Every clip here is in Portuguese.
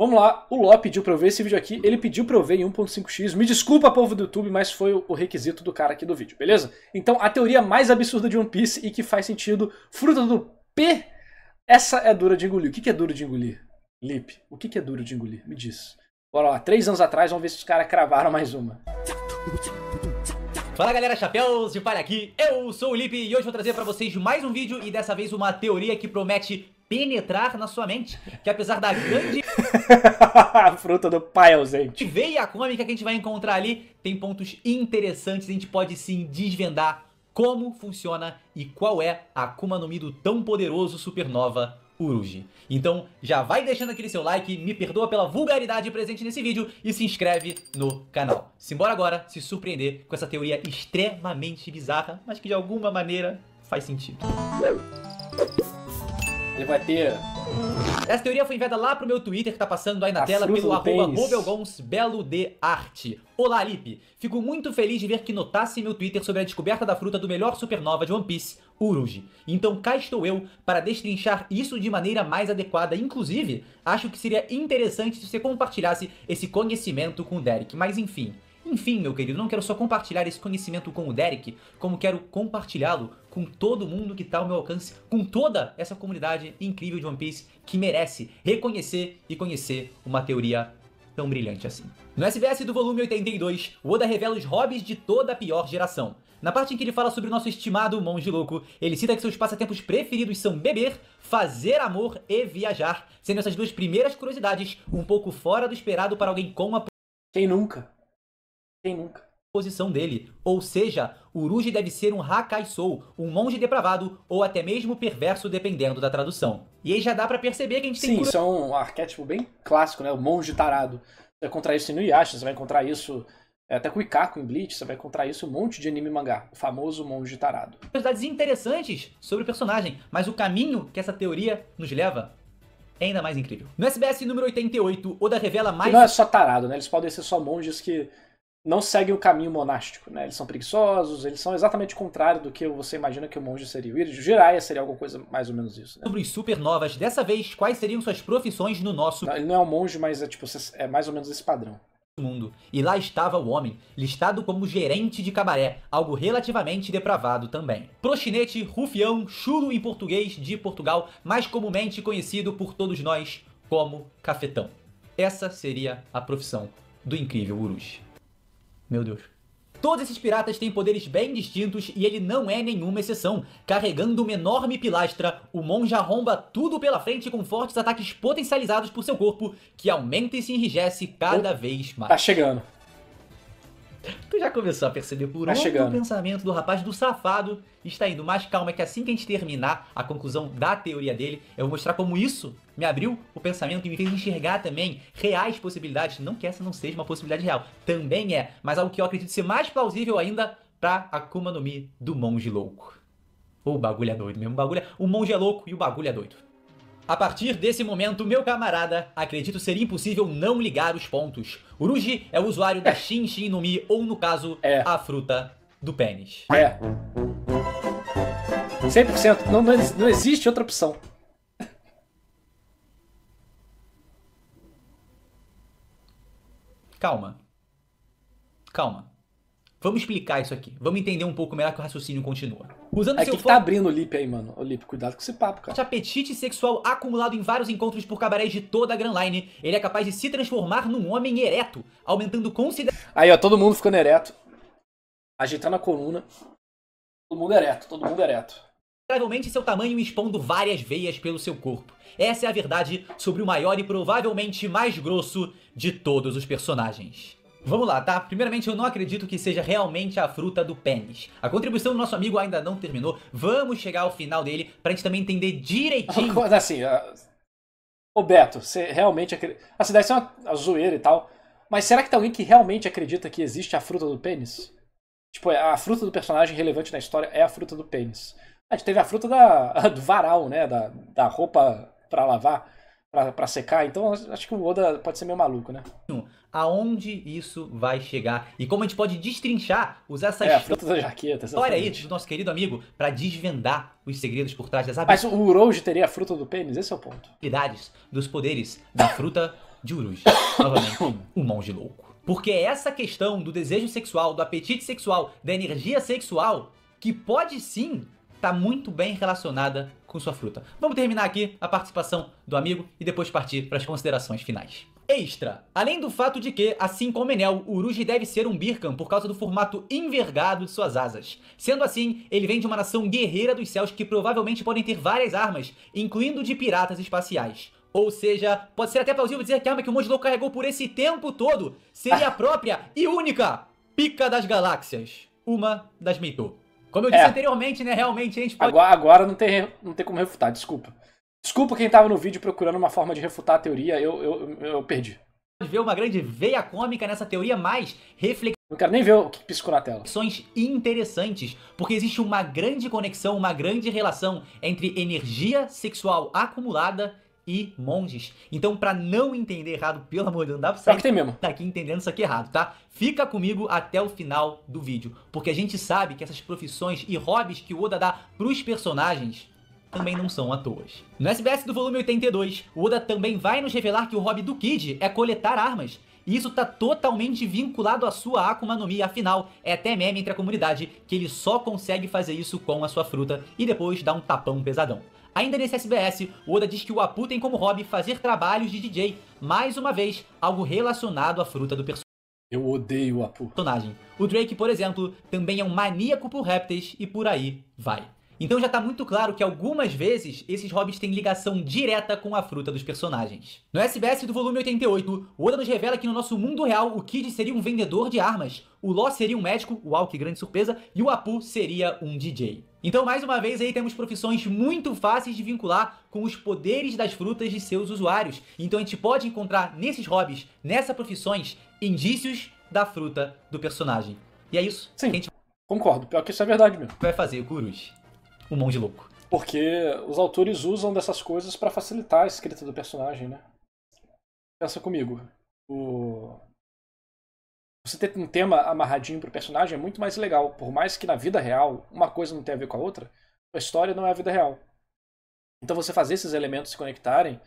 Vamos lá, o Ló pediu pra eu ver esse vídeo aqui, ele pediu pra eu ver em 1.5x. Me desculpa, povo do YouTube, mas foi o requisito do cara aqui do vídeo, beleza? Então, a teoria mais absurda de One Piece e que faz sentido, fruta do P, essa é dura de engolir. O que é duro de engolir? Lip, o que é duro de engolir? Me diz. Bora lá, três anos atrás, vamos ver se os caras cravaram mais uma. Fala galera, chapéus de palha aqui, eu sou o Lipe e hoje vou trazer pra vocês mais um vídeo e dessa vez uma teoria que promete penetrar na sua mente, que apesar da grande... a fruta do pai ausente. Veia cômica que a gente vai encontrar ali, tem pontos interessantes, a gente pode sim desvendar como funciona e qual é a Akuma no Mi do tão poderoso Supernova Uruji. Então já vai deixando aquele seu like, me perdoa pela vulgaridade presente nesse vídeo e se inscreve no canal. Simbora agora se surpreender com essa teoria extremamente bizarra, mas que de alguma maneira faz sentido. Ele vai ter... Essa teoria foi enviada lá pro meu Twitter, que tá passando aí na a tela, pelo arroba Robelgons Belo de Arte. Olá, Lipe. Fico muito feliz de ver que notasse em meu Twitter sobre a descoberta da fruta do melhor supernova de One Piece, Uruji. Então cá estou eu para destrinchar isso de maneira mais adequada. Inclusive, acho que seria interessante se você compartilhasse esse conhecimento com o Derek. Mas enfim... Enfim, meu querido, não quero só compartilhar esse conhecimento com o Derek, como quero compartilhá-lo com todo mundo que está ao meu alcance, com toda essa comunidade incrível de One Piece que merece reconhecer e conhecer uma teoria tão brilhante assim. No SBS do volume 82, o Oda revela os hobbies de toda a pior geração. Na parte em que ele fala sobre o nosso estimado monge louco, ele cita que seus passatempos preferidos são beber, fazer amor e viajar, sendo essas duas primeiras curiosidades um pouco fora do esperado para alguém com uma... Quem nunca? Quem nunca? posição dele. Ou seja, Uruji deve ser um Hakaisou, um monge depravado ou até mesmo perverso, dependendo da tradução. E aí já dá para perceber que a gente Sim, tem... Sim, isso é um arquétipo bem clássico, né? O monge tarado. Você vai encontrar isso no Yasha, você vai encontrar isso é, até com o Ikako em Bleach, você vai encontrar isso um monte de anime mangá, o famoso monge tarado. Curiosidades interessantes sobre o personagem, mas o caminho que essa teoria nos leva é ainda mais incrível. No SBS número 88, Oda revela mais... Que não é só tarado, né? Eles podem ser só monges que não seguem o caminho monástico, né? Eles são preguiçosos, eles são exatamente o contrário do que você imagina que o monge seria. O Jiraiya seria alguma coisa mais ou menos isso. Né? Sobre os supernovas, dessa vez, quais seriam suas profissões no nosso... Não, ele não é um monge, mas é, tipo, é mais ou menos esse padrão. Mundo. E lá estava o homem, listado como gerente de cabaré, algo relativamente depravado também. Proxinete, rufião, chulo em português de Portugal, mais comumente conhecido por todos nós como cafetão. Essa seria a profissão do incrível Urus. Meu Deus. Todos esses piratas têm poderes bem distintos e ele não é nenhuma exceção. Carregando uma enorme pilastra, o monge arromba tudo pela frente com fortes ataques potencializados por seu corpo, que aumenta e se enrijece cada vez tá mais. Tá chegando. Tu já começou a perceber por tá onde chegando. o pensamento do rapaz do safado está indo. Mas calma, é que assim que a gente terminar a conclusão da teoria dele, eu vou mostrar como isso me abriu o pensamento e me fez enxergar também reais possibilidades. Não que essa não seja uma possibilidade real, também é, mas algo que eu acredito ser mais plausível ainda pra Akuma no Mi do monge louco. O bagulho é doido mesmo, o bagulho é... O monge é louco e o bagulho é doido. A partir desse momento, meu camarada, acredito ser impossível não ligar os pontos. Uruji é o usuário da é. Shin Shin no Mi, ou no caso, é. a fruta do pênis. É. 100%. Não, não, não existe outra opção. Calma. Calma. Vamos explicar isso aqui. Vamos entender um pouco melhor que o raciocínio continua. Usando é seu que tá abrindo o lip aí, mano. O lip, cuidado com esse papo, cara. Esse apetite sexual acumulado em vários encontros por cabarés de toda a Grand Line, ele é capaz de se transformar num homem ereto, aumentando consideravelmente... Aí, ó, todo mundo ficando ereto. Ajeitando a tá coluna. Todo mundo ereto, todo mundo ereto. Provavelmente seu tamanho expondo várias veias pelo seu corpo. Essa é a verdade sobre o maior e provavelmente mais grosso de todos os personagens. Vamos lá, tá? Primeiramente, eu não acredito que seja realmente a fruta do pênis. A contribuição do nosso amigo ainda não terminou. Vamos chegar ao final dele pra gente também entender direitinho. Mas assim, a... Ah, ô Beto, você realmente acredita. Assim, deve ser uma zoeira e tal. Mas será que tem alguém que realmente acredita que existe a fruta do pênis? Tipo, a fruta do personagem relevante na história é a fruta do pênis. A gente teve a fruta da, do varal, né? Da, da roupa para lavar para secar. Então acho que o Oda pode ser meio maluco, né? Aonde isso vai chegar e como a gente pode destrinchar, usar essas é, frutas da jaqueta, história aí do nosso querido amigo para desvendar os segredos por trás das habilidades. Mas o Uroji teria a fruta do pênis, esse é o ponto. Habilidades dos poderes da fruta de Uruji. Novamente, um monge louco. Porque é essa questão do desejo sexual, do apetite sexual, da energia sexual que pode sim está muito bem relacionada com sua fruta. Vamos terminar aqui a participação do amigo e depois partir para as considerações finais. Extra! Além do fato de que, assim como Enel, o Uruji deve ser um Birkan por causa do formato envergado de suas asas. Sendo assim, ele vem de uma nação guerreira dos céus que provavelmente podem ter várias armas, incluindo de piratas espaciais. Ou seja, pode ser até plausível dizer que a arma que o Mojilou carregou por esse tempo todo seria a própria e única Pica das Galáxias, uma das Meitou. Como eu disse é. anteriormente, né? Realmente a gente pode... Agora, agora não, tem, não tem como refutar, desculpa. Desculpa quem tava no vídeo procurando uma forma de refutar a teoria, eu, eu, eu perdi. Pode ver uma grande veia cômica nessa teoria, mas reflexão. Não quero nem ver o que piscou na tela. Conexões interessantes, porque existe uma grande conexão, uma grande relação entre energia sexual acumulada e monges. Então, para não entender errado, pelo amor de Deus, não dá pra sair é daqui entendendo isso aqui errado, tá? Fica comigo até o final do vídeo, porque a gente sabe que essas profissões e hobbies que o Oda dá pros personagens também não são à toa. No SBS do volume 82, o Oda também vai nos revelar que o hobby do Kid é coletar armas, e isso tá totalmente vinculado à sua Akuma no Mi, afinal, é até meme entre a comunidade que ele só consegue fazer isso com a sua fruta e depois dá um tapão pesadão. Ainda nesse SBS, Oda diz que o Apu tem como hobby fazer trabalhos de DJ, mais uma vez, algo relacionado à fruta do personagem. Eu odeio o Apu. Personagem. O Drake, por exemplo, também é um maníaco por répteis e por aí vai. Então já tá muito claro que algumas vezes esses hobbies têm ligação direta com a fruta dos personagens. No SBS do volume 88, Oda nos revela que no nosso mundo real o Kid seria um vendedor de armas, o Law seria um médico, uau que grande surpresa, e o Apu seria um DJ. Então, mais uma vez, aí temos profissões muito fáceis de vincular com os poderes das frutas de seus usuários. Então, a gente pode encontrar nesses hobbies, nessas profissões, indícios da fruta do personagem. E é isso. Sim, gente... concordo. Pior que isso é verdade mesmo. Vai fazer o Kurus, um mão de louco. Porque os autores usam dessas coisas para facilitar a escrita do personagem, né? Pensa comigo. O... Você ter um tema amarradinho pro personagem é muito mais legal. Por mais que na vida real uma coisa não tenha a ver com a outra, a história não é a vida real. Então você fazer esses elementos se conectarem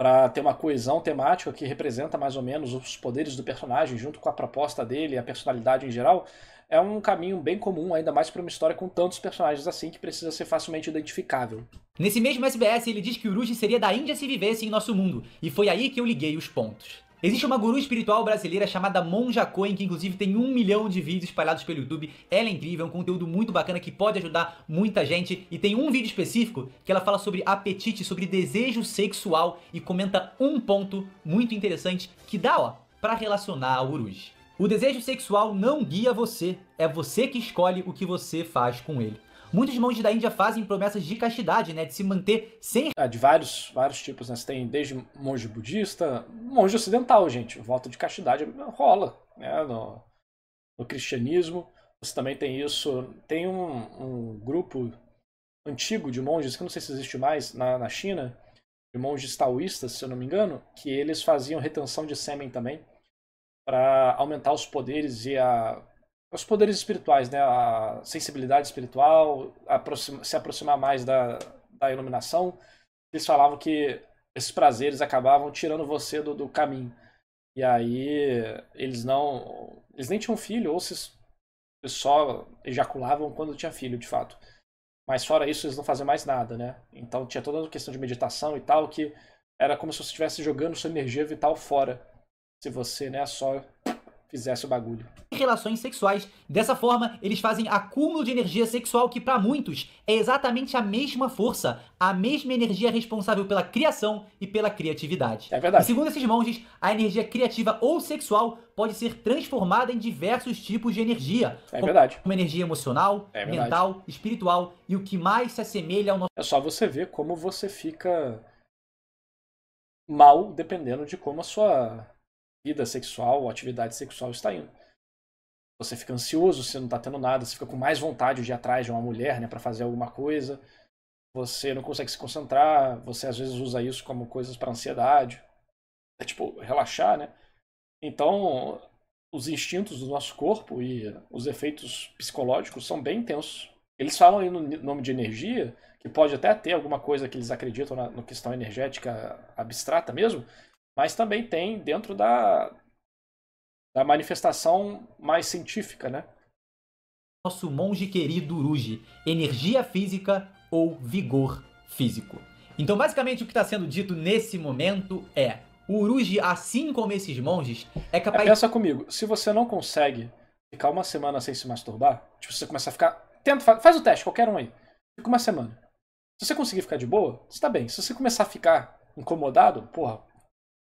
para ter uma coesão temática que representa mais ou menos os poderes do personagem junto com a proposta dele, a personalidade em geral, é um caminho bem comum, ainda mais para uma história com tantos personagens assim que precisa ser facilmente identificável. Nesse mesmo SBS, ele diz que o Uruji seria da Índia se vivesse em nosso mundo, e foi aí que eu liguei os pontos. Existe uma guru espiritual brasileira chamada Monja Coen, que inclusive tem um milhão de vídeos espalhados pelo YouTube. Ela é incrível, é um conteúdo muito bacana que pode ajudar muita gente. E tem um vídeo específico que ela fala sobre apetite, sobre desejo sexual e comenta um ponto muito interessante que dá, ó, pra relacionar a Uruji. O desejo sexual não guia você, é você que escolhe o que você faz com ele. Muitos monges da Índia fazem promessas de castidade, né? De se manter sem. É, de vários, vários tipos, né? Você tem desde monge budista, monge ocidental, gente. O voto de castidade rola, né? No, no cristianismo. Você também tem isso. Tem um, um, grupo antigo de monges, que não sei se existe mais, na, na China, de monges taoístas, se eu não me engano, que eles faziam retenção de sêmen também para aumentar os poderes e a os poderes espirituais, né? A sensibilidade espiritual, aproxima, se aproximar mais da, da iluminação. Eles falavam que esses prazeres acabavam tirando você do, do caminho. E aí eles não. Eles nem tinham filho, ou se só ejaculavam quando tinha filho, de fato. Mas fora isso, eles não faziam mais nada, né? Então tinha toda a questão de meditação e tal, que era como se você estivesse jogando sua energia vital fora. Se você, né, só fizesse o bagulho. Relações sexuais. Dessa forma, eles fazem acúmulo de energia sexual que para muitos é exatamente a mesma força, a mesma energia responsável pela criação e pela criatividade. É verdade. E segundo esses monges, a energia criativa ou sexual pode ser transformada em diversos tipos de energia. É verdade. Como energia emocional, é mental, espiritual e o que mais se assemelha ao nosso. É só você ver como você fica mal dependendo de como a sua vida sexual atividade sexual está indo. Você fica ansioso, você não está tendo nada, você fica com mais vontade de ir atrás de uma mulher né, para fazer alguma coisa, você não consegue se concentrar, você às vezes usa isso como coisas para ansiedade, é tipo relaxar, né? Então, os instintos do nosso corpo e os efeitos psicológicos são bem intensos. Eles falam aí no nome de energia, que pode até ter alguma coisa que eles acreditam na, na questão energética abstrata mesmo, mas também tem dentro da, da manifestação mais científica, né? Nosso monge querido Uruji, energia física ou vigor físico. Então, basicamente, o que está sendo dito nesse momento é: o Uruji, assim como esses monges, é capaz. É, pensa comigo, se você não consegue ficar uma semana sem se masturbar, tipo, você começa a ficar. Tenta, faz o teste, qualquer um aí. Fica uma semana. Se você conseguir ficar de boa, você tá bem. Se você começar a ficar incomodado, porra,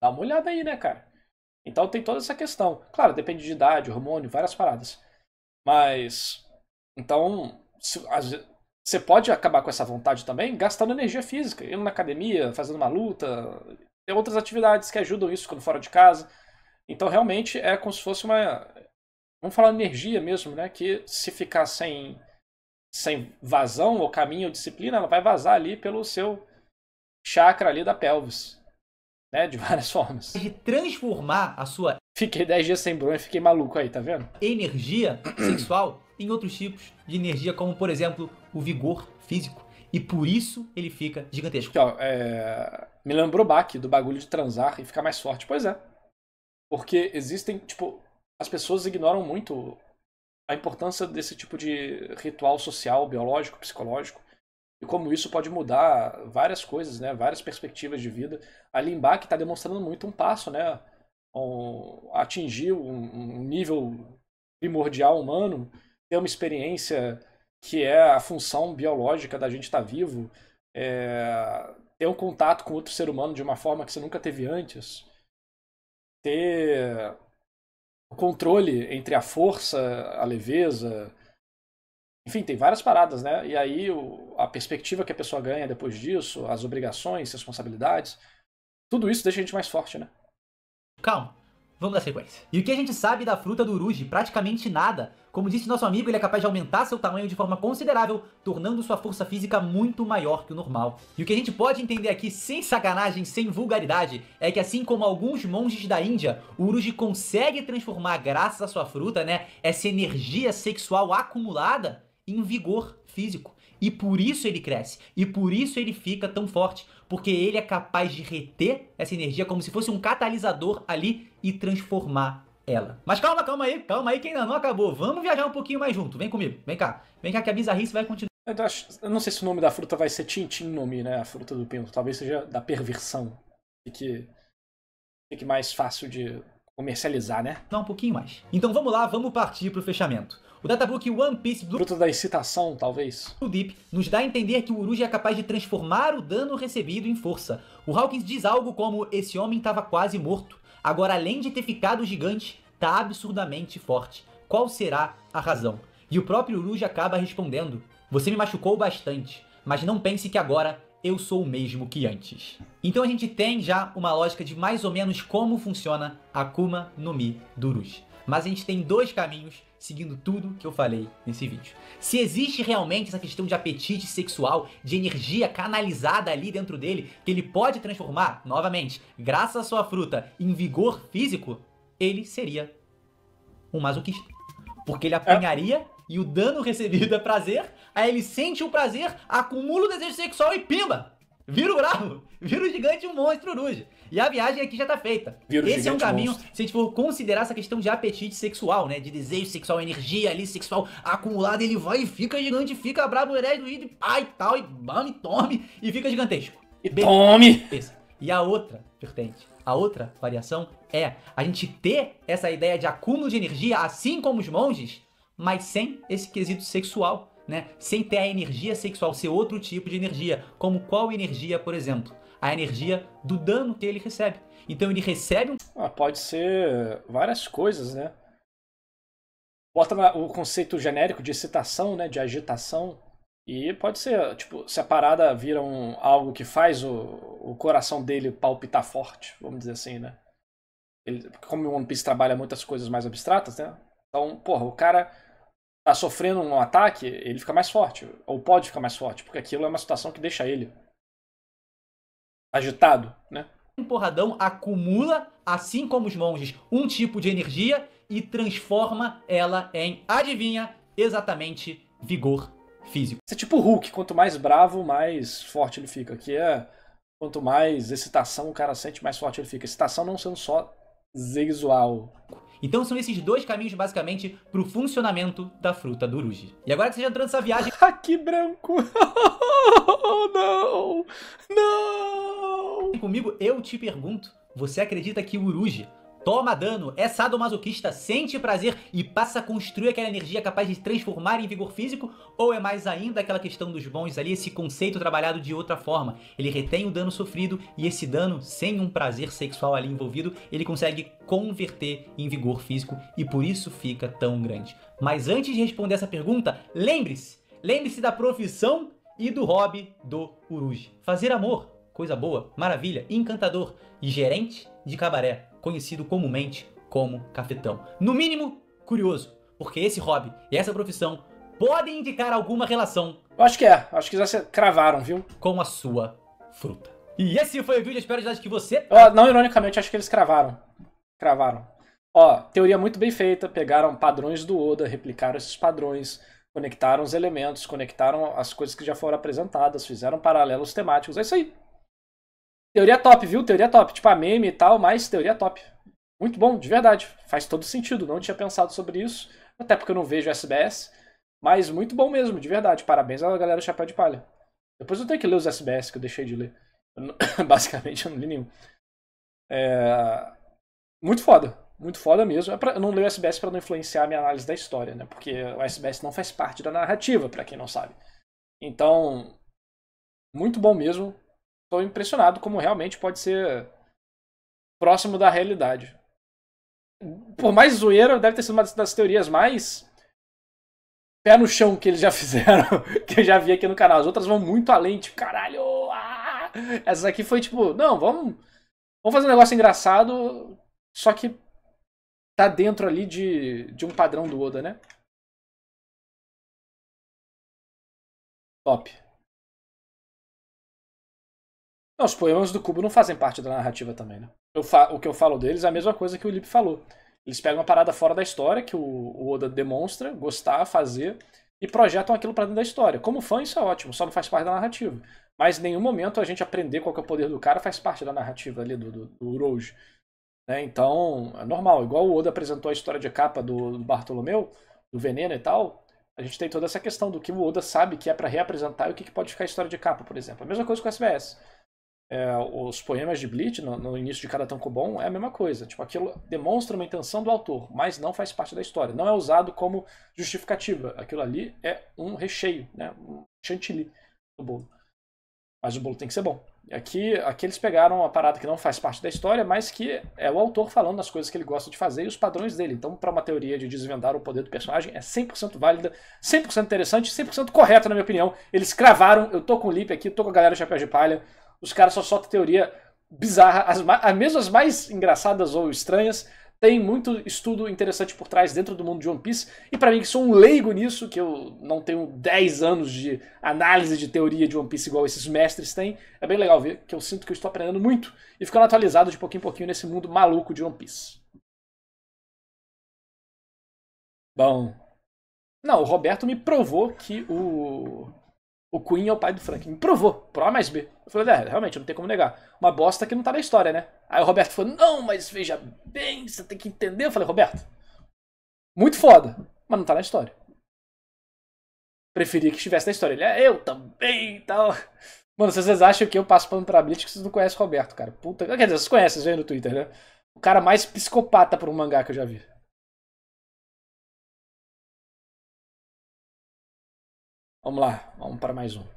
Dá uma olhada aí, né, cara? Então tem toda essa questão. Claro, depende de idade, hormônio, várias paradas. Mas. Então. Se, as, você pode acabar com essa vontade também gastando energia física, indo na academia, fazendo uma luta. Tem outras atividades que ajudam isso quando fora de casa. Então, realmente, é como se fosse uma. Vamos falar energia mesmo, né? Que se ficar sem, sem vazão ou caminho ou disciplina, ela vai vazar ali pelo seu chakra ali da pelvis né? De várias formas. De transformar a sua. Fiquei 10 dias sem bronha, fiquei maluco aí, tá vendo? Energia sexual em outros tipos de energia, como por exemplo o vigor físico. E por isso ele fica gigantesco. Aqui, ó, é... Me lembrou Bach do bagulho de transar e ficar mais forte. Pois é. Porque existem, tipo, as pessoas ignoram muito a importância desse tipo de ritual social, biológico, psicológico e como isso pode mudar várias coisas, né? Várias perspectivas de vida. A Limbach está demonstrando muito um passo, né? Um, atingir um, um, nível primordial humano, ter uma experiência que é a função biológica da gente estar tá vivo, é, ter um contato com outro ser humano de uma forma que você nunca teve antes, ter o controle entre a força, a leveza, enfim, tem várias paradas, né? E aí o, a perspectiva que a pessoa ganha depois disso, as obrigações, responsabilidades, tudo isso deixa a gente mais forte, né? Calma, Vamos dar sequência. E o que a gente sabe da fruta do Uruji? Praticamente nada. Como disse nosso amigo, ele é capaz de aumentar seu tamanho de forma considerável, tornando sua força física muito maior que o normal. E o que a gente pode entender aqui, sem sacanagem, sem vulgaridade, é que assim como alguns monges da Índia, o Uruji consegue transformar, graças à sua fruta, né, essa energia sexual acumulada em vigor físico. E por isso ele cresce, e por isso ele fica tão forte, porque ele é capaz de reter essa energia como se fosse um catalisador ali e transformar ela. Mas calma, calma aí, calma aí que ainda não acabou. Vamos viajar um pouquinho mais junto. Vem comigo, vem cá. Vem cá que a bizarrice vai continuar. Eu, acho, eu não sei se o nome da fruta vai ser Tintin nome, né? A fruta do pinto. Talvez seja da perversão. Fique, fique mais fácil de comercializar, né? Não, um pouquinho mais. Então vamos lá, vamos partir pro fechamento. O databook One Piece, do... fruto da excitação, talvez. O Deep nos dá a entender que o Uruji é capaz de transformar o dano recebido em força. O Hawkins diz algo como: esse homem estava quase morto. Agora, além de ter ficado gigante, tá absurdamente forte. Qual será a razão? E o próprio Uruji acaba respondendo: Você me machucou bastante, mas não pense que agora eu sou o mesmo que antes. Então a gente tem já uma lógica de mais ou menos como funciona a Akuma no Mi do Uruji. Mas a gente tem dois caminhos seguindo tudo que eu falei nesse vídeo. Se existe realmente essa questão de apetite sexual, de energia canalizada ali dentro dele, que ele pode transformar, novamente, graças à sua fruta, em vigor físico, ele seria um masoquista. Porque ele apanharia e o dano recebido é prazer, aí ele sente o prazer, acumula o desejo sexual e pimba! Vira o bravo, vira o gigante, um monstro, ruge. E a viagem aqui já tá feita. Esse é um caminho, monstro. se a gente for considerar essa questão de apetite sexual, né? De desejo sexual, energia ali sexual acumulada, ele vai e fica gigante, fica brabo, do e pai tal, e mama, e tome, e fica gigantesco. E Beleza. tome! Esse. E a outra vertente, a outra variação é a gente ter essa ideia de acúmulo de energia, assim como os monges, mas sem esse quesito sexual, né? Sem ter a energia sexual ser outro tipo de energia, como qual energia, por exemplo? a energia do dano que ele recebe. Então ele recebe um. Ah, pode ser várias coisas, né? Bota o conceito genérico de excitação, né? De agitação. E pode ser, tipo, se a parada vira um, algo que faz o, o coração dele palpitar forte, vamos dizer assim, né? Ele, como o One Piece trabalha muitas coisas mais abstratas, né? Então, porra, o cara tá sofrendo um ataque, ele fica mais forte, ou pode ficar mais forte, porque aquilo é uma situação que deixa ele agitado, né? Um porradão acumula, assim como os monges, um tipo de energia e transforma ela em, adivinha, exatamente vigor físico. Isso é tipo o Hulk, quanto mais bravo, mais forte ele fica. Que é quanto mais excitação o cara sente, mais forte ele fica. Excitação não sendo só sexual. Então são esses dois caminhos basicamente pro funcionamento da fruta do E agora que você já entrou nessa viagem. Aqui ah, branco! não! Não! comigo, eu te pergunto. Você acredita que o Uruji toma dano, é sadomasoquista, sente prazer e passa a construir aquela energia capaz de transformar em vigor físico? Ou é mais ainda aquela questão dos bons ali, esse conceito trabalhado de outra forma? Ele retém o dano sofrido e esse dano, sem um prazer sexual ali envolvido, ele consegue converter em vigor físico e por isso fica tão grande. Mas antes de responder essa pergunta, lembre-se, lembre-se da profissão e do hobby do Uruji. Fazer amor coisa boa, maravilha, encantador e gerente de cabaré, conhecido comumente como cafetão. No mínimo, curioso, porque esse hobby e essa profissão podem indicar alguma relação. acho que é, acho que já se cravaram, viu? Com a sua fruta. E esse foi o vídeo, espero de que você. Oh, não, ironicamente, acho que eles cravaram. Cravaram. Ó, teoria muito bem feita, pegaram padrões do Oda, replicaram esses padrões, conectaram os elementos, conectaram as coisas que já foram apresentadas, fizeram paralelos temáticos. É isso aí. Teoria top, viu? Teoria top. Tipo a meme e tal, mas teoria top. Muito bom, de verdade. Faz todo sentido. Não tinha pensado sobre isso, até porque eu não vejo SBS. Mas muito bom mesmo, de verdade. Parabéns à galera do Chapéu de Palha. Depois eu tenho que ler os SBS que eu deixei de ler. Eu não... Basicamente eu não li nenhum. É... Muito foda. Muito foda mesmo. É pra... Eu não leio o SBS para não influenciar a minha análise da história, né? Porque o SBS não faz parte da narrativa, para quem não sabe. Então, muito bom mesmo estou impressionado como realmente pode ser próximo da realidade. Por mais zoeira, deve ter sido uma das teorias mais pé no chão que eles já fizeram, que eu já vi aqui no canal. As outras vão muito além, tipo, caralho! Ah! Essa aqui foi tipo, não, vamos, vamos fazer um negócio engraçado, só que tá dentro ali de, de um padrão do Oda, né? Top. Não, os poemas do Cubo não fazem parte da narrativa também, né? o que eu falo deles é a mesma coisa que o Lip falou. Eles pegam uma parada fora da história que o, o Oda demonstra, gostar, fazer, e projetam aquilo para dentro da história. Como fã, isso é ótimo, só não faz parte da narrativa. Mas em nenhum momento a gente aprender qual é o poder do cara faz parte da narrativa ali do, do, do Né? Então, é normal. Igual o Oda apresentou a história de capa do, do Bartolomeu, do veneno e tal, a gente tem toda essa questão do que o Oda sabe que é para reapresentar e o que, que pode ficar a história de capa, por exemplo. A mesma coisa com o SBS é, os poemas de Bleach no, no, início de cada tanco bom é a mesma coisa. Tipo, aquilo demonstra uma intenção do autor, mas não faz parte da história. Não é usado como justificativa. Aquilo ali é um recheio, né? um chantilly do bolo. Mas o bolo tem que ser bom. Aqui, aqui eles pegaram uma parada que não faz parte da história, mas que é o autor falando as coisas que ele gosta de fazer e os padrões dele. Então, para uma teoria de desvendar o poder do personagem, é 100% válida, 100% interessante, 100% correta, na minha opinião. Eles cravaram, eu tô com o Lip aqui, tô com a galera do Chapéu de Palha os caras só soltam teoria bizarra, as, as mesmo as mais engraçadas ou estranhas. Tem muito estudo interessante por trás dentro do mundo de One Piece. E para mim, que sou um leigo nisso, que eu não tenho 10 anos de análise de teoria de One Piece igual esses mestres têm, é bem legal ver que eu sinto que eu estou aprendendo muito e ficando atualizado de pouquinho em pouquinho nesse mundo maluco de One Piece. Bom. Não, o Roberto me provou que o o Queen é o pai do Franklin. Provou, pro A mais B. Eu falei, é, realmente, não tem como negar. Uma bosta que não tá na história, né? Aí o Roberto falou, não, mas veja bem, você tem que entender. Eu falei, Roberto, muito foda, mas não tá na história. Preferia que estivesse na história. Ele é, eu também e tal. Mano, vocês acham que eu passo pano pra Blitz que vocês não conhecem o Roberto, cara. Puta. Quer dizer, vocês conhecem, vocês no Twitter, né? O cara mais psicopata por um mangá que eu já vi. Vamos lá, vamos para mais um.